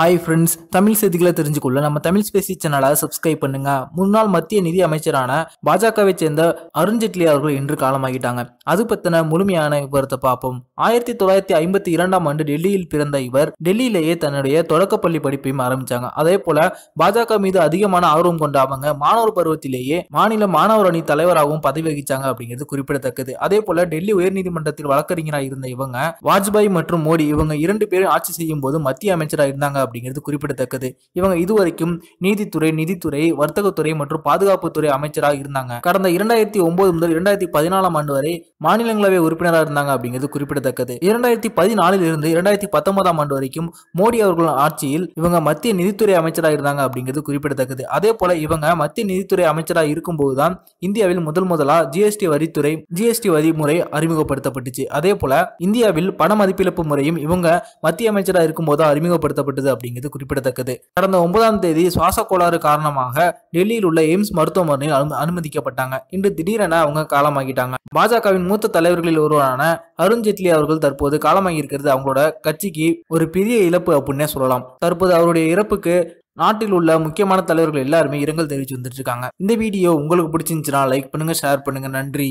hi friends Tamil செய்திகளை தெரிஞ்சுக்கொள்ள நம்ம Tamil Spacey சேனலை சப்ஸ்கிரைப் பண்ணுங்க முன்னாள் மத்திய நிதி அமைச்சரான பாஜகவை சேர்ந்த அருண்ஜேட்லி அவர்கள் இன்று காலமாகிட்டாங்க அது பத்தின முழுமையான விவரத்தை பார்ப்போம் ஆயிரத்தி தொள்ளாயிரத்தி ஐம்பத்தி இரண்டாம் ஆண்டு டெல்லியில் பிறந்த இவர் டெல்லியிலேயே தன்னுடைய தொடக்கப்பள்ளி படிப்பையும் ஆரம்பிச்சாங்க அதே போல பாஜக மீது அதிகமான ஆர்வம் கொண்ட அவங்க மாணவர் பருவத்திலேயே மாநில மாணவர் அணி தலைவராகவும் பதவி வகிச்சாங்க அப்படிங்கிறது குறிப்பிடத்தக்கது அதே போல டெல்லி உயர்நீதிமன்றத்தில் வழக்கறிஞராக இருந்த இவங்க வாஜ்பாய் மற்றும் மோடி இவங்க இரண்டு பேரும் ஆட்சி செய்யும் போது மத்திய அமைச்சராக இருந்தாங்க அப்படிங்கிறது குறிப்பிடத்தக்கது இவங்க இதுவரைக்கும் நீதித்துறை நிதித்துறை வர்த்தகத்துறை மற்றும் பாதுகாப்புத்துறை அமைச்சராக இருந்தாங்க கடந்த இரண்டாயிரத்தி ஒன்பது முதல் இரண்டாயிரத்தி பதினாலாம் ஆண்டு வரை மாநிலங்களவை உறுப்பினராக இருந்தாங்க அப்படிங்கிறது குறிப்பிடத்தக்கது இரண்டாயிரத்தி பதினாலில் இருந்து இரண்டாயிரத்தி பத்தொன்பதாம் ஆண்டு வரைக்கும் மோடி அவர்களின் ஆட்சியில் இவங்க மத்திய நிதித்துறை அமைச்சராக இருந்தாங்க அப்படிங்கிறது குறிப்பிடத்தக்கது அதே போல இவங்க மத்திய நிதித்துறை அமைச்சராக இருக்கும்போதுதான் இந்தியாவில் முதல் முதலா ஜிஎஸ்டி வரித்துறை ஜிஎஸ்டி வரி முறை அறிமுகப்படுத்தப்பட்டுச்சு அதே போல இந்தியாவில் பண மதிப்பிழப்பு முறையும் இவங்க மத்திய அமைச்சராக இருக்கும்போது அறிமுகப்படுத்தப்பட்டது அப்படிங்கிறது குறிப்பிடத்தக்கது கடந்த ஒன்பதாம் தேதி சுவாச கோளாறு காரணமாக டெல்லியில் உள்ள எய்ம்ஸ் மருத்துவமனையில் அனுமதிக்கப்பட்டாங்க இன்று திடீரென அவங்க காலமாகிட்டாங்க பாஜகவின் மூத்த தலைவர்களில் ஒருவரான அருண்ஜேட்லி அவர்கள் தற்போது காலமாகி இருக்கிறது அவங்களோட கட்சிக்கு ஒரு பெரிய இழப்பு அப்படின்னே சொல்லலாம் தற்போது அவருடைய இறப்புக்கு நாட்டில் உள்ள முக்கியமான தலைவர்கள் எல்லாருமே இரங்கல் தெரிவித்து வந்துட்டு இருக்காங்க இந்த வீடியோ உங்களுக்கு பிடிச்சிருந்துச்சுன்னா லைக் பண்ணுங்க ஷேர் பண்ணுங்க நன்றி